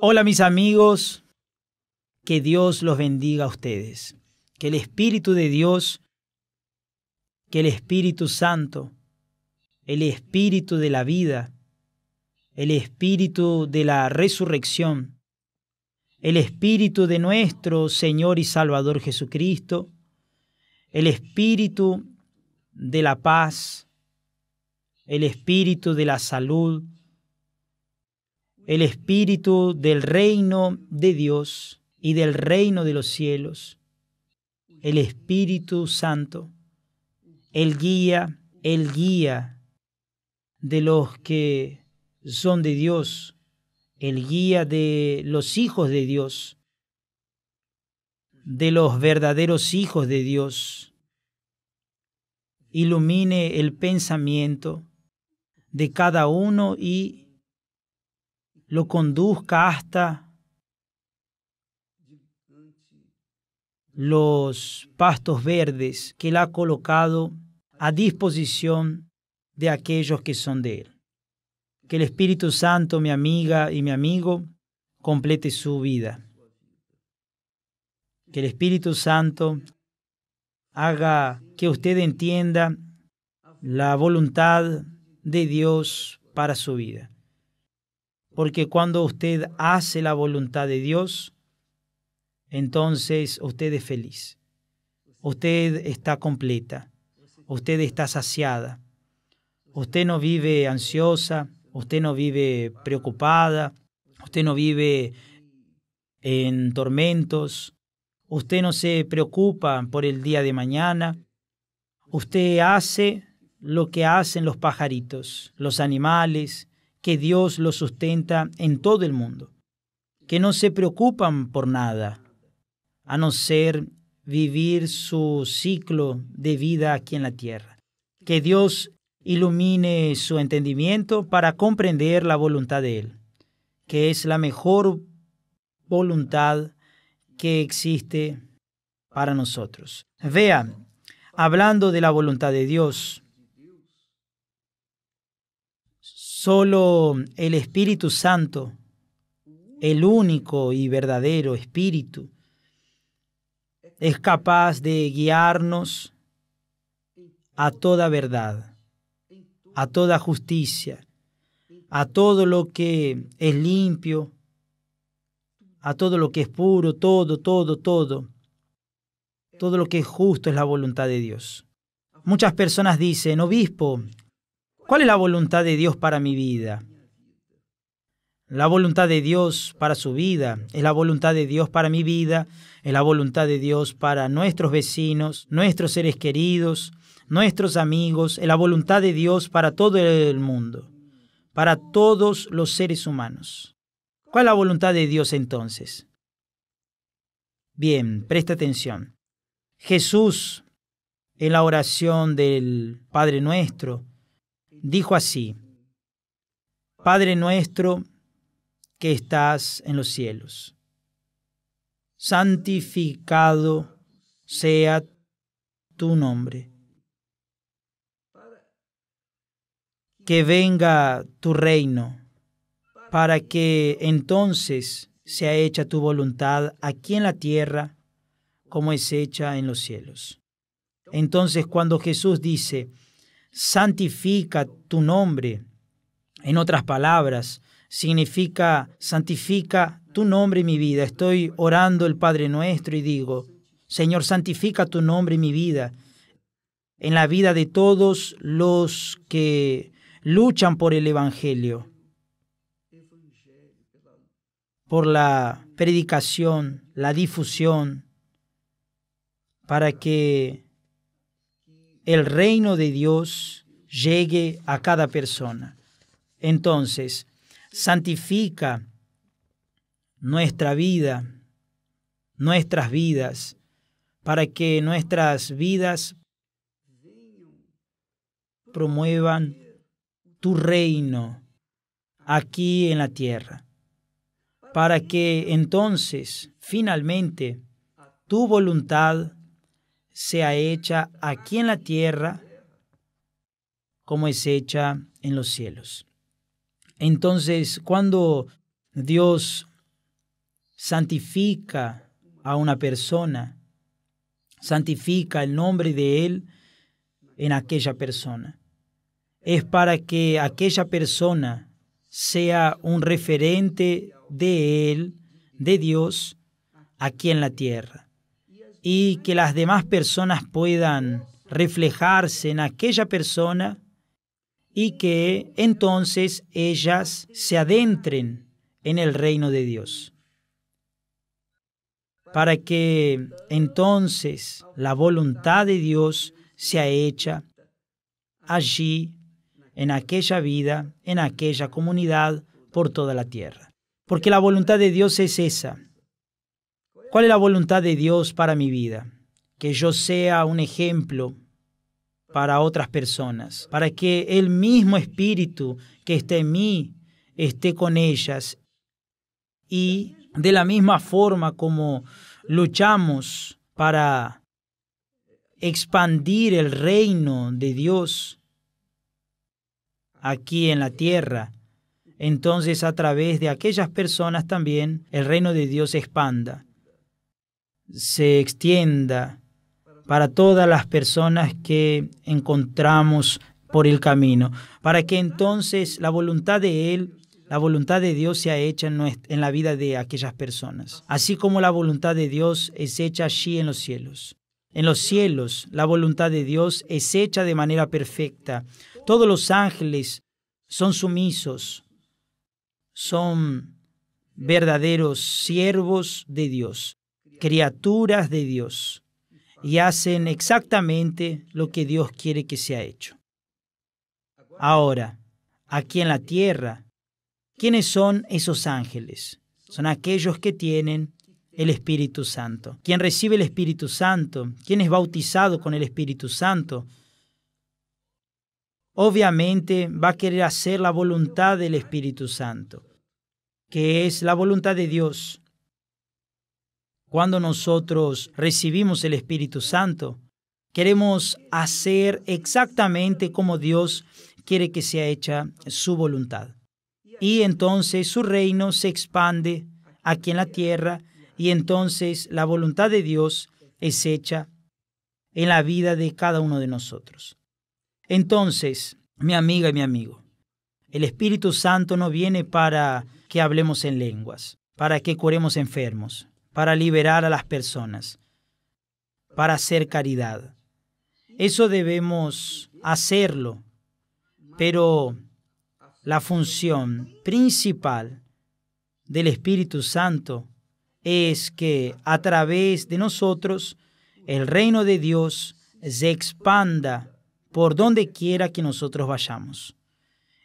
Hola mis amigos, que Dios los bendiga a ustedes, que el Espíritu de Dios, que el Espíritu Santo, el Espíritu de la vida, el Espíritu de la resurrección, el Espíritu de nuestro Señor y Salvador Jesucristo, el Espíritu de la paz, el Espíritu de la salud, el espíritu del reino de Dios y del reino de los cielos, el Espíritu Santo, el guía, el guía de los que son de Dios, el guía de los hijos de Dios, de los verdaderos hijos de Dios. Ilumine el pensamiento de cada uno y lo conduzca hasta los pastos verdes que Él ha colocado a disposición de aquellos que son de Él. Que el Espíritu Santo, mi amiga y mi amigo, complete su vida. Que el Espíritu Santo haga que usted entienda la voluntad de Dios para su vida. Porque cuando usted hace la voluntad de Dios, entonces usted es feliz. Usted está completa. Usted está saciada. Usted no vive ansiosa. Usted no vive preocupada. Usted no vive en tormentos. Usted no se preocupa por el día de mañana. Usted hace lo que hacen los pajaritos, los animales, que Dios los sustenta en todo el mundo, que no se preocupan por nada, a no ser vivir su ciclo de vida aquí en la tierra. Que Dios ilumine su entendimiento para comprender la voluntad de Él, que es la mejor voluntad que existe para nosotros. Vean, hablando de la voluntad de Dios, solo el Espíritu Santo, el único y verdadero Espíritu, es capaz de guiarnos a toda verdad, a toda justicia, a todo lo que es limpio, a todo lo que es puro, todo, todo, todo. Todo lo que es justo es la voluntad de Dios. Muchas personas dicen, obispo, ¿Cuál es la voluntad de Dios para mi vida? La voluntad de Dios para su vida, es la voluntad de Dios para mi vida, es la voluntad de Dios para nuestros vecinos, nuestros seres queridos, nuestros amigos, es la voluntad de Dios para todo el mundo, para todos los seres humanos. ¿Cuál es la voluntad de Dios entonces? Bien, presta atención. Jesús, en la oración del Padre Nuestro, dijo así, Padre nuestro que estás en los cielos, santificado sea tu nombre. Que venga tu reino, para que entonces sea hecha tu voluntad aquí en la tierra como es hecha en los cielos. Entonces cuando Jesús dice, santifica tu nombre. En otras palabras, significa santifica tu nombre y mi vida. Estoy orando el Padre nuestro y digo, Señor, santifica tu nombre y mi vida, en la vida de todos los que luchan por el Evangelio, por la predicación, la difusión, para que el reino de Dios llegue a cada persona. Entonces, santifica nuestra vida, nuestras vidas, para que nuestras vidas promuevan tu reino aquí en la tierra, para que entonces, finalmente, tu voluntad sea hecha aquí en la tierra como es hecha en los cielos. Entonces, cuando Dios santifica a una persona, santifica el nombre de Él en aquella persona. Es para que aquella persona sea un referente de Él, de Dios, aquí en la tierra y que las demás personas puedan reflejarse en aquella persona y que entonces ellas se adentren en el reino de Dios. Para que entonces la voluntad de Dios sea hecha allí, en aquella vida, en aquella comunidad, por toda la tierra. Porque la voluntad de Dios es esa, ¿Cuál es la voluntad de Dios para mi vida? Que yo sea un ejemplo para otras personas, para que el mismo espíritu que esté en mí esté con ellas. Y de la misma forma como luchamos para expandir el reino de Dios aquí en la tierra, entonces a través de aquellas personas también el reino de Dios se expanda se extienda para todas las personas que encontramos por el camino, para que entonces la voluntad de Él, la voluntad de Dios sea hecha en, la vida de aquellas personas, así como la voluntad de Dios es hecha allí en los cielos. En los cielos, la voluntad de Dios es hecha de manera perfecta. Todos los ángeles son sumisos, son verdaderos siervos de Dios criaturas de Dios y hacen exactamente lo que Dios quiere que sea hecho. Ahora, aquí en la tierra, ¿quiénes son esos ángeles? Son aquellos que tienen el Espíritu Santo. Quien recibe el Espíritu Santo, quien es bautizado con el Espíritu Santo, obviamente va a querer hacer la voluntad del Espíritu Santo, que es la voluntad de Dios. Cuando nosotros recibimos el Espíritu Santo, queremos hacer exactamente como Dios quiere que sea hecha su voluntad. Y entonces su reino se expande aquí en la tierra y entonces la voluntad de Dios es hecha en la vida de cada uno de nosotros. Entonces, mi amiga y mi amigo, el Espíritu Santo no viene para que hablemos en lenguas, para que curemos enfermos para liberar a las personas, para hacer caridad. Eso debemos hacerlo, pero la función principal del Espíritu Santo es que a través de nosotros el reino de Dios se expanda por donde quiera que nosotros vayamos.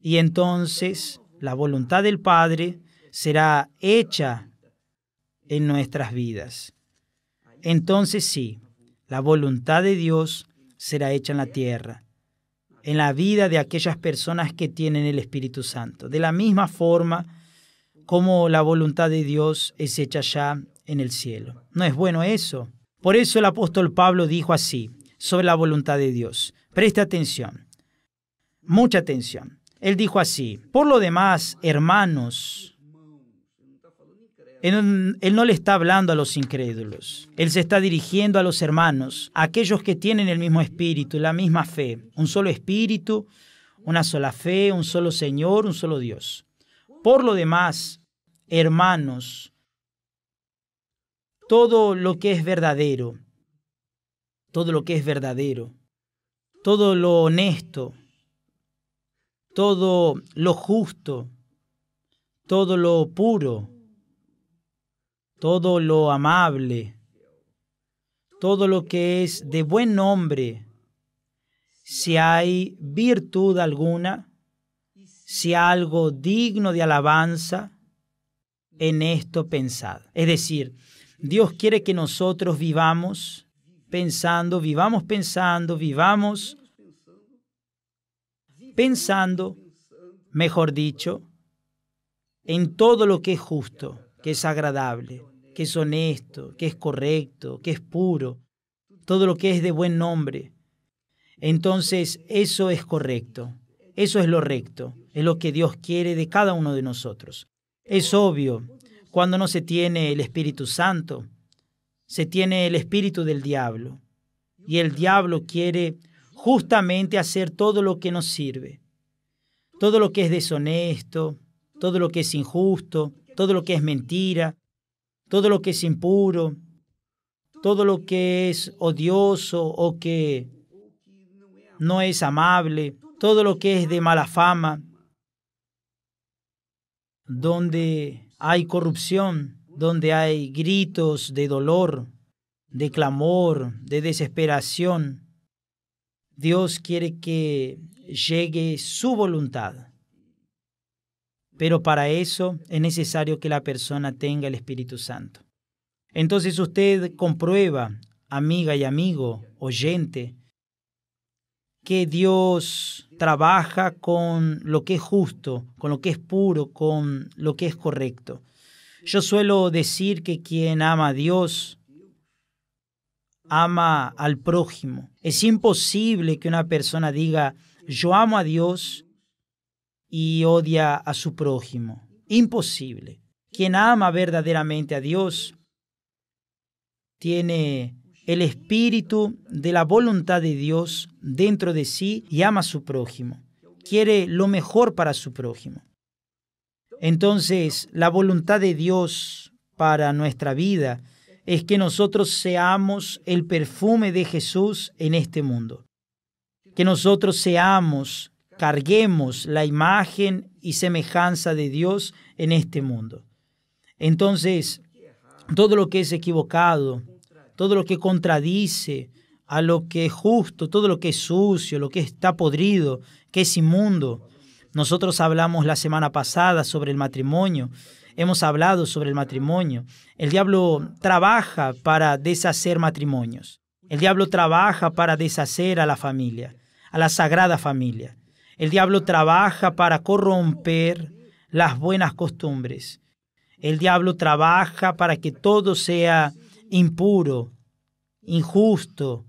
Y entonces la voluntad del Padre será hecha en nuestras vidas. Entonces sí, la voluntad de Dios será hecha en la tierra, en la vida de aquellas personas que tienen el Espíritu Santo, de la misma forma como la voluntad de Dios es hecha ya en el cielo. ¿No es bueno eso? Por eso el apóstol Pablo dijo así sobre la voluntad de Dios. Presta atención, mucha atención. Él dijo así, por lo demás, hermanos, él, no le está hablando a los incrédulos, Él se está dirigiendo a los hermanos, a aquellos que tienen el mismo espíritu, la misma fe, un solo espíritu, una sola fe, un solo Señor, un solo Dios. Por lo demás, hermanos, todo lo que es verdadero, todo lo que es verdadero, todo lo honesto, todo lo justo, todo lo puro, todo lo amable, todo lo que es de buen nombre, si hay virtud alguna, si algo digno de alabanza, en esto pensad. Es decir, Dios quiere que nosotros vivamos pensando, vivamos pensando, vivamos pensando, mejor dicho, en todo lo que es justo que es agradable, que es honesto, que es correcto, que es puro, todo lo que es de buen nombre. Entonces, eso es correcto, eso es lo recto, es lo que Dios quiere de cada uno de nosotros. Es obvio, cuando no se tiene el Espíritu Santo, se tiene el espíritu del diablo, y el diablo quiere justamente hacer todo lo que nos sirve, todo lo que es deshonesto, todo lo que es injusto, todo lo que es mentira, todo lo que es impuro, todo lo que es odioso o que no es amable, todo lo que es de mala fama, donde hay corrupción, donde hay gritos de dolor, de clamor, de desesperación. Dios quiere que llegue su voluntad pero para eso es necesario que la persona tenga el Espíritu Santo. Entonces usted comprueba, amiga y amigo, oyente, que Dios trabaja con lo que es justo, con lo que es puro, con lo que es correcto. Yo suelo decir que quien ama a Dios ama al prójimo. Es imposible que una persona diga, yo amo a Dios y odia a su prójimo. Imposible. Quien ama verdaderamente a Dios tiene el espíritu de la voluntad de Dios dentro de sí y ama a su prójimo. Quiere lo mejor para su prójimo. Entonces, la voluntad de Dios para nuestra vida es que nosotros seamos el perfume de Jesús en este mundo. Que nosotros seamos carguemos la imagen y semejanza de Dios en este mundo. Entonces, todo lo que es equivocado, todo lo que contradice a lo que es justo, todo lo que es sucio, lo que está podrido, que es inmundo. Nosotros hablamos la semana pasada sobre el matrimonio, hemos hablado sobre el matrimonio. El diablo trabaja para deshacer matrimonios. El diablo trabaja para deshacer a la familia, a la sagrada familia. El diablo trabaja para corromper las buenas costumbres. El diablo trabaja para que todo sea impuro, injusto,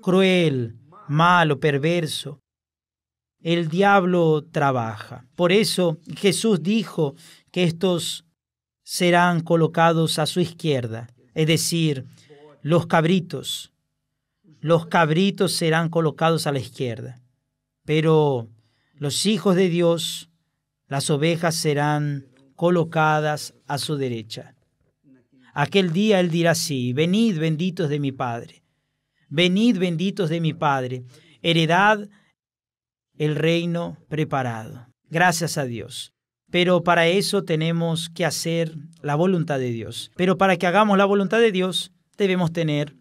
cruel, malo, perverso. El diablo trabaja. Por eso Jesús dijo que estos serán colocados a su izquierda, es decir, los cabritos. Los cabritos serán colocados a la izquierda. Pero los hijos de Dios, las ovejas serán colocadas a su derecha. Aquel día Él dirá así, venid benditos de mi Padre, venid benditos de mi Padre, heredad el reino preparado. Gracias a Dios. Pero para eso tenemos que hacer la voluntad de Dios. Pero para que hagamos la voluntad de Dios, debemos tener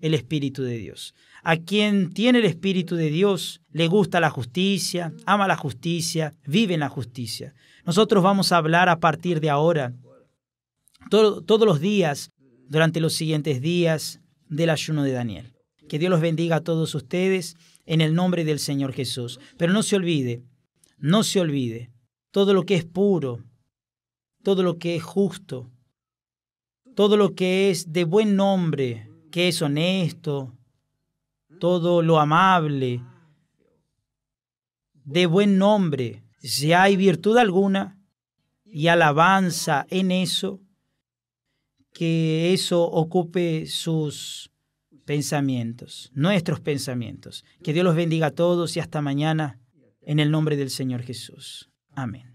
el Espíritu de Dios. A quien tiene el Espíritu de Dios le gusta la justicia, ama la justicia, vive en la justicia. Nosotros vamos a hablar a partir de ahora, todos los días, durante los siguientes días del ayuno de Daniel. Que Dios los bendiga a todos ustedes en el nombre del Señor Jesús. Pero no se olvide, no se olvide, todo lo que es puro, todo lo que es justo, todo lo que es de buen nombre, que es honesto, todo lo amable, de buen nombre, si hay virtud alguna y alabanza en eso, que eso ocupe sus pensamientos, nuestros pensamientos. Que Dios los bendiga a todos y hasta mañana en el nombre del Señor Jesús. Amén.